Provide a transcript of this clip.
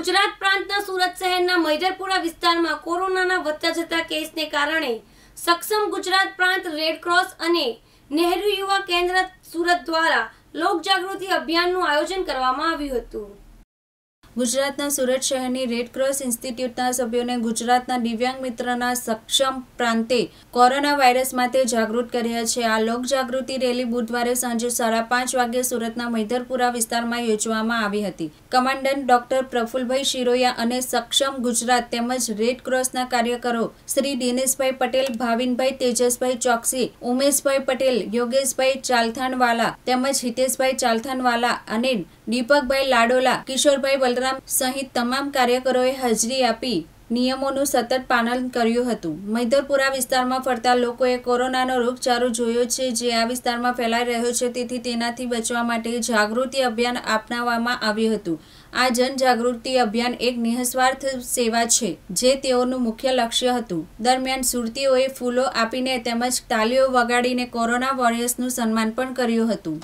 ગુજરાત પ્રાંતના સુરત શહેરના મૈદરપુરા વિસ્તારમાં કોરોનાના વધતા જતા કેસને કારણે સક્ષમ ગુજરાત પ્રાંત રેડક્રોસ અને નેહરુ યુવા કેન્દ્ર સુરત દ્વારા લોકજાગૃતિ અભિયાનનું આયોજન કરવામાં આવ્યું હતું ગુજરાતના સુરત શહેરની રેડક્રોસ ઇન્સ્ટિટ્યૂટના સભ્યોને ગુજરાતના દિવ્યાંગ મિત્રના સક્ષમ પ્રાંતે કોરોના વાયરસ માટે જાગૃત કર્યા છે આ લોક જાગૃતિ રેલી બુધવારે સાંજે સાડા પાંચ વાગ્યે સુરતના મૈધરપુરા વિસ્તારમાં યોજવામાં આવી હતી કમાન્ડન્ટ ડોક્ટર પ્રફુલભાઈ શિરોયા અને સક્ષમ ગુજરાત તેમજ રેડ ક્રોસના કાર્યકરો શ્રી દિનેશભાઈ પટેલ ભાવિનભાઈ તેજસભાઈ ચોકસી ઉમેશભાઈ પટેલ યોગેશભાઈ ચાલથાણવાલા તેમજ હિતેશભાઈ ચાલથાણવાલા અને દીપકભાઈ લાડોલા કિશોરભાઈ બલરામ સહિત તમામ કાર્યકરોએ હાજરી આપી નિયમોનું સતત પાલન કર્યું હતું મૈદરપુરા વિસ્તારમાં ફરતા લોકોએ કોરોનાનો રોગચારો જોયો છે જે આ વિસ્તારમાં ફેલાઈ રહ્યો છે તેથી તેનાથી બચવા માટે જાગૃતિ અભિયાન અપનાવવામાં આવ્યું હતું આ જનજાગૃતિ અભિયાન એક નિઃસ્વાર્થ સેવા છે જે તેઓનું મુખ્ય લક્ષ્ય હતું દરમિયાન સુરતીઓએ ફૂલો આપીને તેમજ તાલીઓ વગાડીને કોરોના વોરિયર્સનું સન્માન પણ કર્યું હતું